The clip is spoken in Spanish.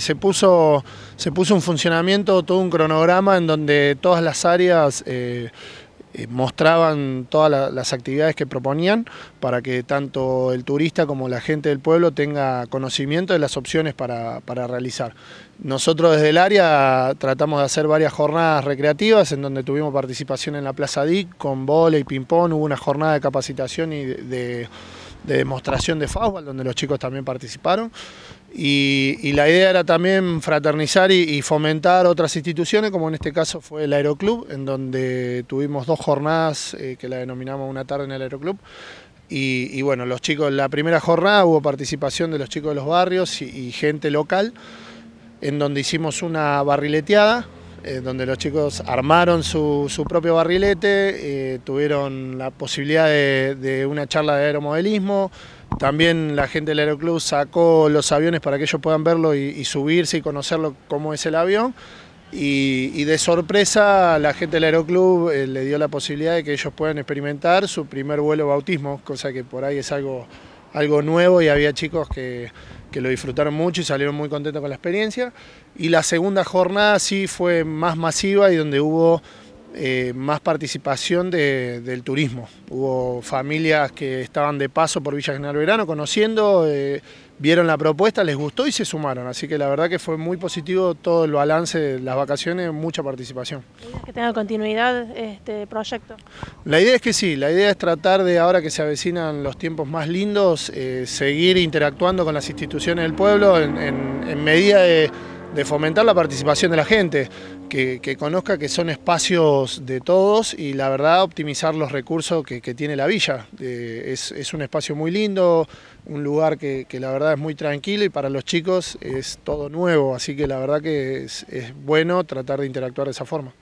Se puso, se puso funcionamiento todo un cronograma en donde todas las áreas eh, eh, mostraban todas las actividades que proponían para que tanto el turista como la gente del pueblo tenga conocimiento de las opciones para, realizar. Nosotros desde el área tratamos de hacer varias jornadas recreativas en donde tuvimos participación en la Plaza DIC con y ping-pong, hubo una jornada de capacitación y de, demostración de fútbol donde los chicos también participaron. Y, la idea era también fraternizar y, y, fomentar otras instituciones, como en este caso fue el Aeroclub, en donde tuvimos dos jornadas eh, que la denominamos una tarde en el aeroclub. Y, bueno, los chicos, la primera jornada hubo participación de los chicos de los barrios y, gente local, en donde hicimos una barrileteada, eh, donde los chicos armaron su, propio barrilete, eh, tuvieron la posibilidad de, una charla de aeromodelismo, también la gente del aeroclub sacó los aviones para que ellos puedan verlo y, y subirse y conocerlo cómo es el avión. Y, de sorpresa la gente del Aeroclub eh, le dio la posibilidad de que ellos puedan experimentar su primer vuelo bautismo, cosa que por ahí es algo, algo nuevo y había chicos que, que, lo disfrutaron mucho y salieron muy contentos con la experiencia. Y la segunda jornada sí fue más masiva y donde hubo eh, más participación del turismo. Hubo familias que estaban de paso por Villa General Verano conociendo, eh, vieron la propuesta, les gustó y se sumaron. Así que la verdad que fue muy positivo todo el balance de las vacaciones, mucha participación. ¿Que tenga continuidad este proyecto? La idea es que sí, la idea es tratar de ahora que se avecinan los tiempos más lindos, eh, seguir interactuando con las instituciones del pueblo en medida de de fomentar la participación de la gente, que, conozca que son espacios de todos y la verdad optimizar los recursos que, tiene la villa. Eh, es, un espacio muy lindo, un lugar que, la verdad es muy tranquilo y para los chicos es todo nuevo, así que la verdad que es bueno tratar de interactuar de esa forma.